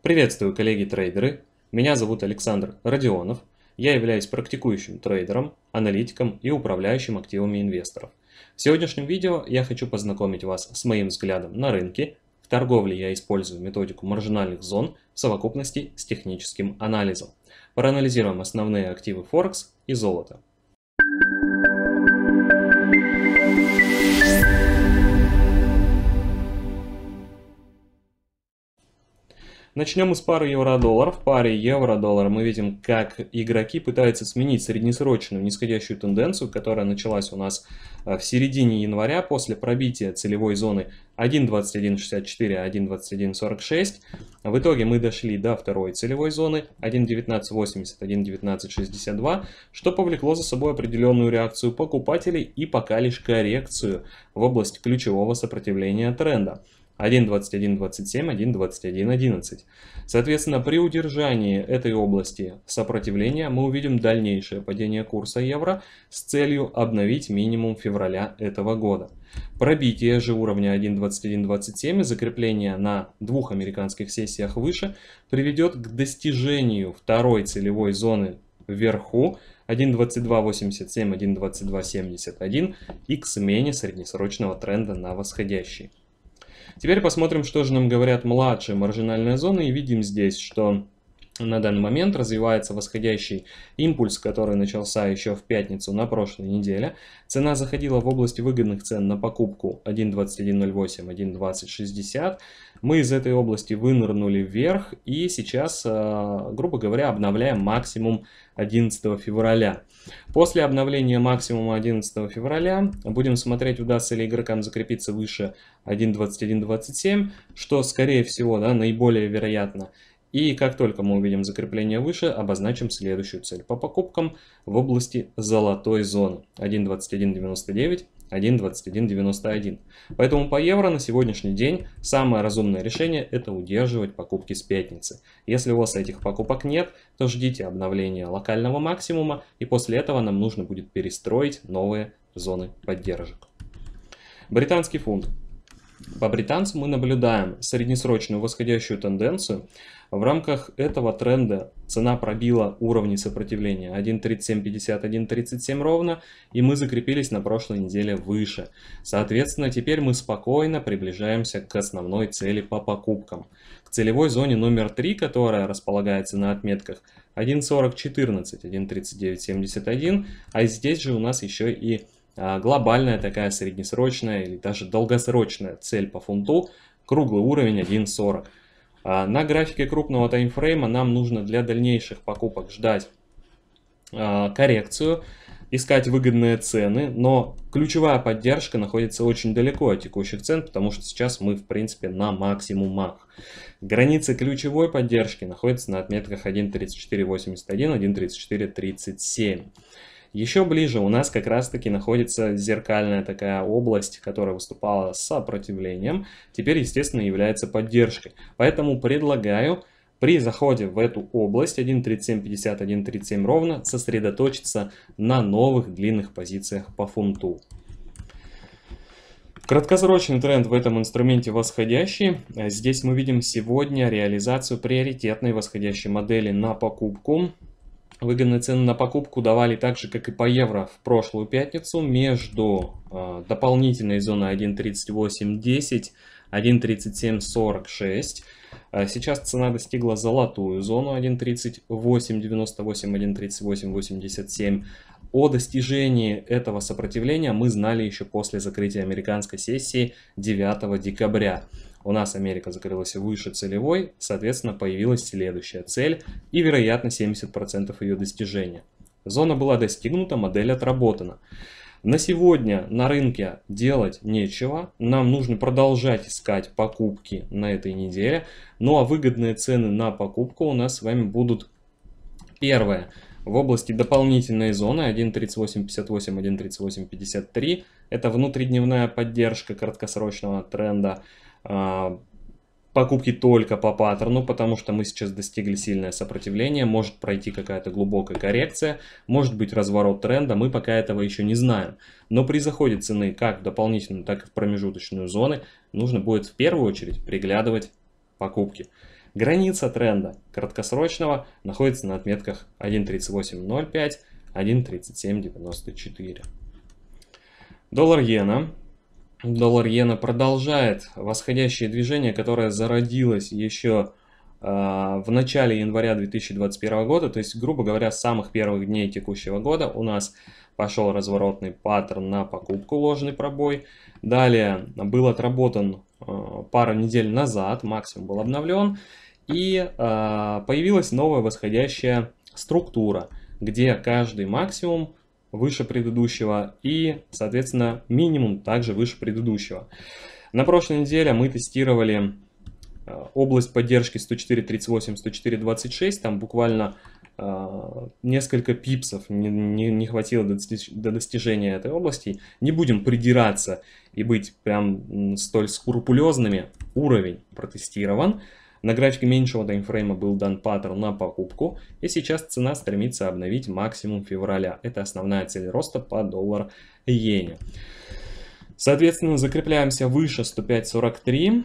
Приветствую, коллеги-трейдеры! Меня зовут Александр Родионов. Я являюсь практикующим трейдером, аналитиком и управляющим активами инвесторов. В сегодняшнем видео я хочу познакомить вас с моим взглядом на рынки. В торговле я использую методику маржинальных зон в совокупности с техническим анализом. Проанализируем основные активы Форекс и золото. Начнем с пары евро-доллар. В паре евро-доллар мы видим, как игроки пытаются сменить среднесрочную нисходящую тенденцию, которая началась у нас э, в середине января после пробития целевой зоны 1.2164, 1.2146. В итоге мы дошли до второй целевой зоны 1.1980, 1.1962, что повлекло за собой определенную реакцию покупателей и пока лишь коррекцию в область ключевого сопротивления тренда. 1.21.27, 1.21.11. Соответственно, при удержании этой области сопротивления мы увидим дальнейшее падение курса евро с целью обновить минимум февраля этого года. Пробитие же уровня 1.21.27 и закрепление на двух американских сессиях выше приведет к достижению второй целевой зоны вверху 1.22.87, 1.22.71 и к смене среднесрочного тренда на восходящий. Теперь посмотрим, что же нам говорят младшие маржинальные зоны, и видим здесь, что на данный момент развивается восходящий импульс, который начался еще в пятницу на прошлой неделе. Цена заходила в область выгодных цен на покупку 1.2108, 1.2060. Мы из этой области вынырнули вверх и сейчас, а, грубо говоря, обновляем максимум 11 февраля. После обновления максимума 11 февраля будем смотреть, удастся ли игрокам закрепиться выше 1.2127, что скорее всего да, наиболее вероятно. И как только мы увидим закрепление выше, обозначим следующую цель по покупкам в области золотой зоны 1.2199. 1.2191. Поэтому по евро на сегодняшний день самое разумное решение это удерживать покупки с пятницы. Если у вас этих покупок нет, то ждите обновления локального максимума и после этого нам нужно будет перестроить новые зоны поддержек. Британский фунт. По британцам мы наблюдаем среднесрочную восходящую тенденцию. В рамках этого тренда цена пробила уровни сопротивления 1.3750, 1.37 ровно, и мы закрепились на прошлой неделе выше. Соответственно, теперь мы спокойно приближаемся к основной цели по покупкам. К целевой зоне номер 3, которая располагается на отметках 1.4014, 1.3971, а здесь же у нас еще и а, глобальная такая среднесрочная или даже долгосрочная цель по фунту, круглый уровень 1.40. А, на графике крупного таймфрейма нам нужно для дальнейших покупок ждать а, коррекцию, искать выгодные цены, но ключевая поддержка находится очень далеко от текущих цен, потому что сейчас мы в принципе на максимумах. Границы ключевой поддержки находятся на отметках 1.3481, 1.3437. Еще ближе у нас как раз-таки находится зеркальная такая область, которая выступала с сопротивлением, теперь, естественно, является поддержкой. Поэтому предлагаю при заходе в эту область 1.3750, 1.37 ровно сосредоточиться на новых длинных позициях по фунту. Краткосрочный тренд в этом инструменте восходящий. Здесь мы видим сегодня реализацию приоритетной восходящей модели на покупку. Выгодные цены на покупку давали так же, как и по евро в прошлую пятницу, между э, дополнительной зоной 1.38.10 1.37.46. А сейчас цена достигла золотую зону 1.38.98, 1.38.87. О достижении этого сопротивления мы знали еще после закрытия американской сессии 9 декабря. У нас Америка закрылась выше целевой, соответственно, появилась следующая цель и, вероятно, 70% ее достижения. Зона была достигнута, модель отработана. На сегодня на рынке делать нечего, нам нужно продолжать искать покупки на этой неделе. Ну а выгодные цены на покупку у нас с вами будут первое. В области дополнительной зоны 1.3858, 1.3853 это внутридневная поддержка краткосрочного тренда. А, покупки только по паттерну, потому что мы сейчас достигли сильное сопротивление, может пройти какая-то глубокая коррекция, может быть разворот тренда, мы пока этого еще не знаем. Но при заходе цены как в дополнительную, так и в промежуточную зоны, нужно будет в первую очередь приглядывать покупки. Граница тренда краткосрочного находится на отметках 1.3805, 1.3794. Доллар иена доллар иена продолжает восходящее движение, которое зародилось еще а, в начале января 2021 года, то есть, грубо говоря, с самых первых дней текущего года у нас пошел разворотный паттерн на покупку, ложный пробой. Далее был отработан а, пару недель назад, максимум был обновлен, и а, появилась новая восходящая структура, где каждый максимум выше предыдущего и, соответственно, минимум также выше предыдущего. На прошлой неделе мы тестировали э, область поддержки 104.38, 104.26, там буквально э, несколько пипсов не, не, не хватило до, до достижения этой области. Не будем придираться и быть прям столь скрупулезными. Уровень протестирован. На графике меньшего таймфрейма был дан паттерн на покупку, и сейчас цена стремится обновить максимум февраля. Это основная цель роста по доллар-иене. Соответственно, закрепляемся выше 105.43.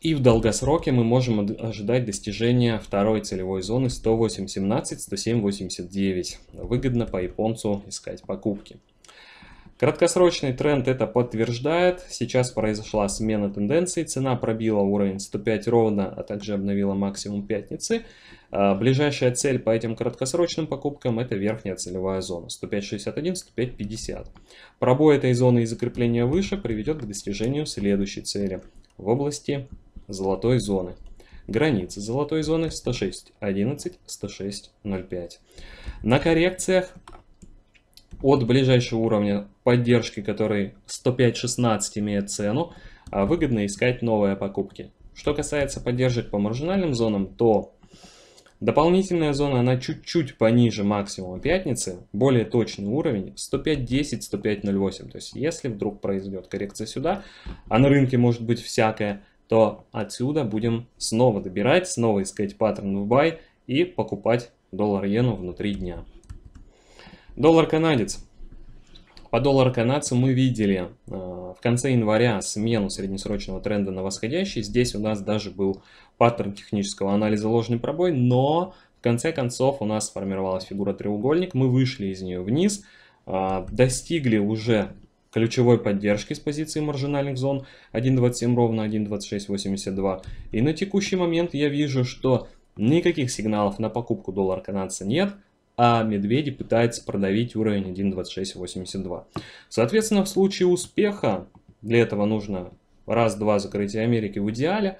И в долгосроке мы можем ожидать достижения второй целевой зоны 108.17, 107.89. Выгодно по японцу искать покупки. Краткосрочный тренд это подтверждает. Сейчас произошла смена тенденции, Цена пробила уровень 105 ровно, а также обновила максимум пятницы. А, ближайшая цель по этим краткосрочным покупкам это верхняя целевая зона 105.61, 105.50. Пробой этой зоны и закрепление выше приведет к достижению следующей цели в области золотой зоны границы золотой зоны 106.11, 106.05. На коррекциях от ближайшего уровня поддержки, который 105.16 имеет цену, а выгодно искать новые покупки. Что касается поддержек по маржинальным зонам, то дополнительная зона, она чуть-чуть пониже максимума пятницы, более точный уровень 105.10, 105.08. То есть если вдруг произойдет коррекция сюда, а на рынке может быть всякое, то отсюда будем снова добирать, снова искать паттерн в бай и покупать доллар-иену внутри дня. Доллар канадец. По доллару канадцу мы видели э, в конце января смену среднесрочного тренда на восходящий. Здесь у нас даже был паттерн технического анализа ложный пробой, но в конце концов у нас сформировалась фигура треугольник. Мы вышли из нее вниз, э, достигли уже ключевой поддержки с позиции маржинальных зон 1.27 ровно 1.2682. И на текущий момент я вижу, что никаких сигналов на покупку доллара канадца нет а медведи пытаются продавить уровень 1.2682. Соответственно, в случае успеха, для этого нужно раз-два закрытия Америки в идеале,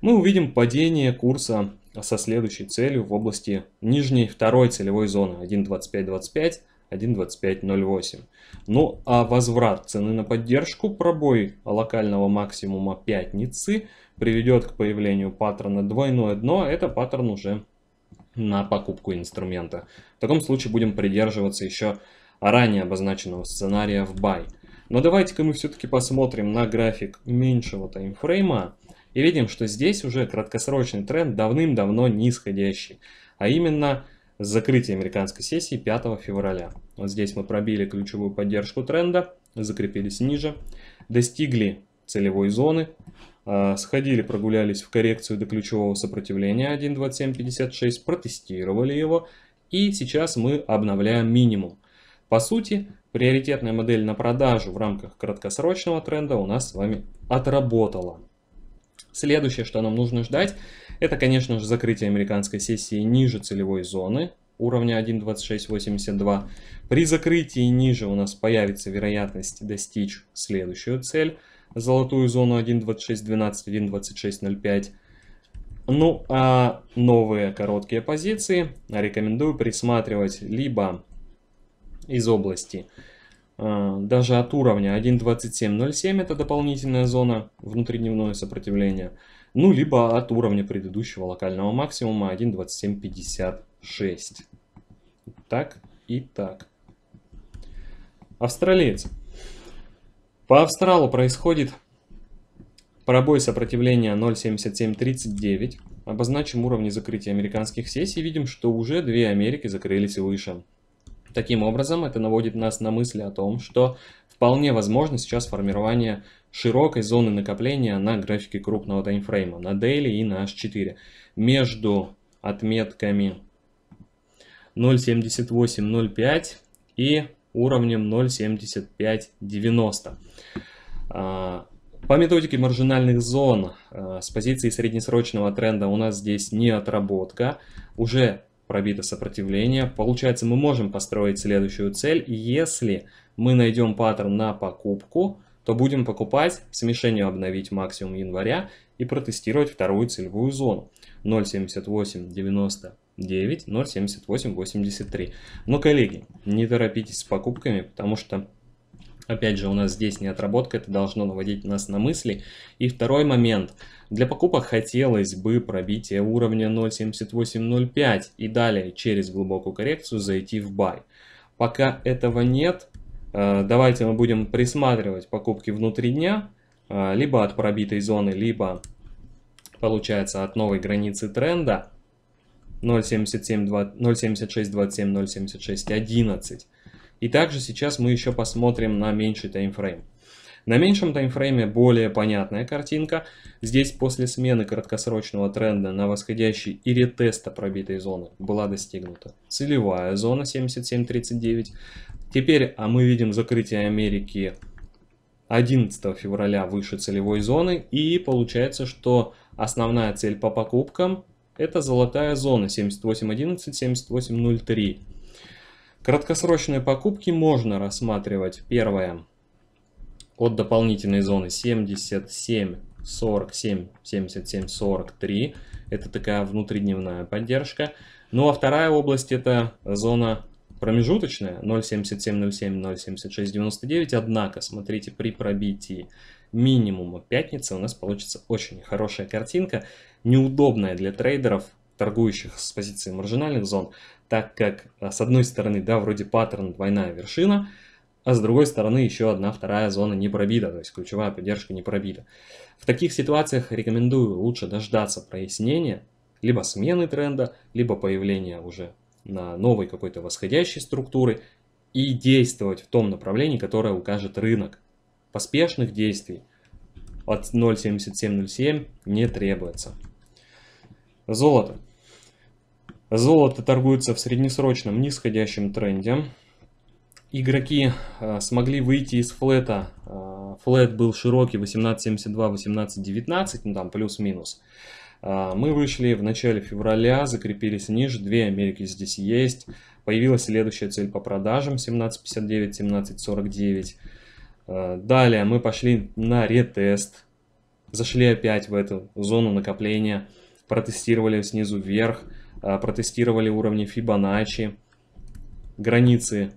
мы увидим падение курса со следующей целью в области нижней второй целевой зоны 1.2525, 1.2508. Ну а возврат цены на поддержку, пробой локального максимума пятницы приведет к появлению паттерна двойное дно, это паттерн уже на покупку инструмента. В таком случае будем придерживаться еще ранее обозначенного сценария в buy. Но давайте-ка мы все-таки посмотрим на график меньшего таймфрейма и видим, что здесь уже краткосрочный тренд давным-давно нисходящий, а именно закрытие американской сессии 5 февраля. Вот здесь мы пробили ключевую поддержку тренда, закрепились ниже, достигли целевой зоны, а, сходили, прогулялись в коррекцию до ключевого сопротивления 1.2756, протестировали его. И сейчас мы обновляем минимум. По сути, приоритетная модель на продажу в рамках краткосрочного тренда у нас с вами отработала. Следующее, что нам нужно ждать, это, конечно же, закрытие американской сессии ниже целевой зоны уровня 1.2682. При закрытии ниже у нас появится вероятность достичь следующую цель – золотую зону 1.26.12, 1.26.05. Ну, а новые короткие позиции рекомендую присматривать либо из области а, даже от уровня 1.27.07, это дополнительная зона внутридневное сопротивление, ну, либо от уровня предыдущего локального максимума 1.27.56. Так и так. Австралиец. По австралу происходит пробой сопротивления 0.7739. Обозначим уровни закрытия американских сессий. Видим, что уже две Америки закрылись выше. Таким образом, это наводит нас на мысли о том, что вполне возможно сейчас формирование широкой зоны накопления на графике крупного таймфрейма, на daily и на H4. Между отметками 0.7805 и уровнем 0.7590. А, по методике маржинальных зон а, с позиции среднесрочного тренда у нас здесь не отработка, уже пробито сопротивление. Получается, мы можем построить следующую цель. Если мы найдем паттерн на покупку, то будем покупать, смешение обновить максимум января и протестировать вторую целевую зону 0.7895 9 078 83. Но, коллеги, не торопитесь с покупками, потому что Опять же, у нас здесь не отработка, это должно наводить нас на мысли. И второй момент. Для покупок хотелось бы пробитие уровня 0.7805 и далее через глубокую коррекцию зайти в бай. Пока этого нет, э, давайте мы будем присматривать покупки внутри дня, э, либо от пробитой зоны, либо, получается, от новой границы тренда. 0.77, 0.76, 27, И также сейчас мы еще посмотрим на меньший таймфрейм. На меньшем таймфрейме более понятная картинка. Здесь после смены краткосрочного тренда на восходящий и ретеста пробитой зоны была достигнута целевая зона 77.39. Теперь а мы видим закрытие Америки 11 февраля выше целевой зоны. И получается, что основная цель по покупкам это золотая зона 78.11, 78.03. Краткосрочные покупки можно рассматривать. Первое. От дополнительной зоны 77, 47, 77, 43. Это такая внутридневная поддержка. Ну а вторая область это зона промежуточная 0.77070.7699, однако, смотрите, при пробитии минимума пятницы у нас получится очень хорошая картинка, неудобная для трейдеров, торгующих с позиции маржинальных зон, так как а, с одной стороны, да, вроде паттерн двойная вершина, а с другой стороны еще одна вторая зона не пробита, то есть ключевая поддержка не пробита. В таких ситуациях рекомендую лучше дождаться прояснения, либо смены тренда, либо появления уже на новой какой-то восходящей структуры и действовать в том направлении, которое укажет рынок. Поспешных действий от 0.7707 не требуется. Золото. Золото торгуется в среднесрочном нисходящем тренде. Игроки э, смогли выйти из флета. Э, флет был широкий 18.72-18.19, ну там плюс-минус. А, мы вышли в начале февраля, закрепились ниже, две Америки здесь есть. Появилась следующая цель по продажам 17.59, 17.49. А, далее мы пошли на ретест, зашли опять в эту зону накопления, протестировали снизу вверх, а, протестировали уровни Фибоначчи, границы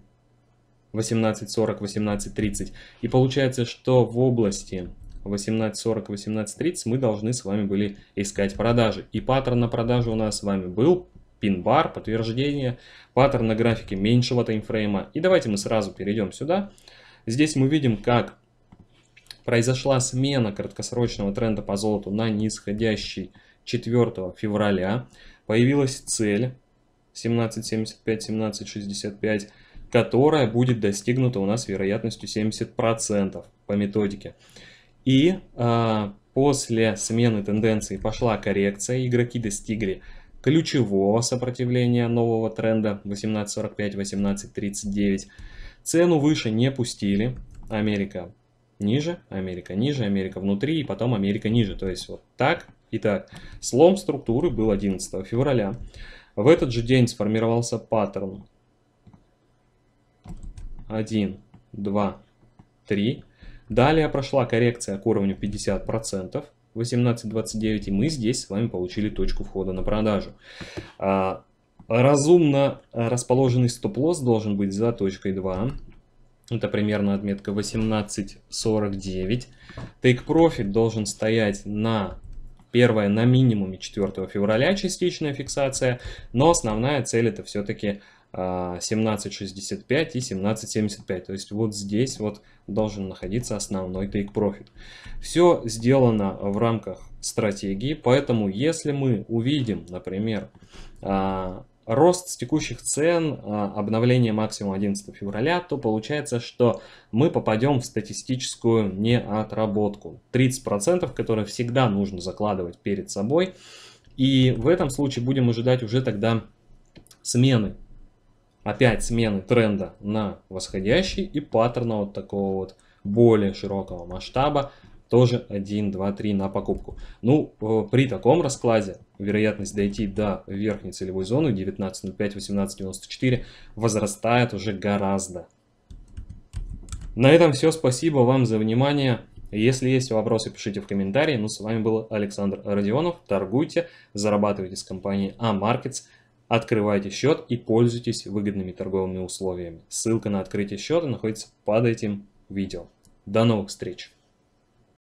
18.40, 18.30. И получается, что в области 18.40-18.30 мы должны с вами были искать продажи. И паттерн на продажу у нас с вами был пин-бар, подтверждение, паттерн на графике меньшего таймфрейма. И давайте мы сразу перейдем сюда. Здесь мы видим, как произошла смена краткосрочного тренда по золоту на нисходящий 4 февраля. Появилась цель 17.75-17.65 которая будет достигнута у нас вероятностью 70% по методике. И э, после смены тенденции пошла коррекция, игроки достигли ключевого сопротивления нового тренда 18.45-18.39. Цену выше не пустили, Америка ниже, Америка ниже, Америка внутри и потом Америка ниже. То есть вот так и так. Слом структуры был 11 февраля. В этот же день сформировался паттерн 1, 2, 3 Далее прошла коррекция к уровню 50%. 18.29, и мы здесь с вами получили точку входа на продажу. А, разумно э, расположенный стоп-лосс должен быть за точкой 2. Это примерно отметка 18.49. Тейк-профит должен стоять на первое на минимуме 4 февраля, частичная фиксация, но основная цель это все-таки 17.65 а, и 17.75. То есть вот здесь вот должен находиться основной take profit. Все сделано в рамках стратегии, поэтому если мы увидим, например, а, рост с текущих цен, а, обновление максимум 11 февраля, то получается, что мы попадем в статистическую неотработку. 30%, которые всегда нужно закладывать перед собой. И в этом случае будем ожидать уже тогда смены опять смены тренда на восходящий и паттерна вот такого вот более широкого масштаба тоже 1, 2, 3 на покупку. Ну, э, при таком раскладе вероятность дойти до верхней целевой зоны 19.05, 18.94 возрастает уже гораздо. На этом все. Спасибо вам за внимание. Если есть вопросы, пишите в комментарии. Ну, с вами был Александр Родионов. Торгуйте, зарабатывайте с компанией Amarkets. Открывайте счет и пользуйтесь выгодными торговыми условиями. Ссылка на открытие счета находится под этим видео. До новых встреч!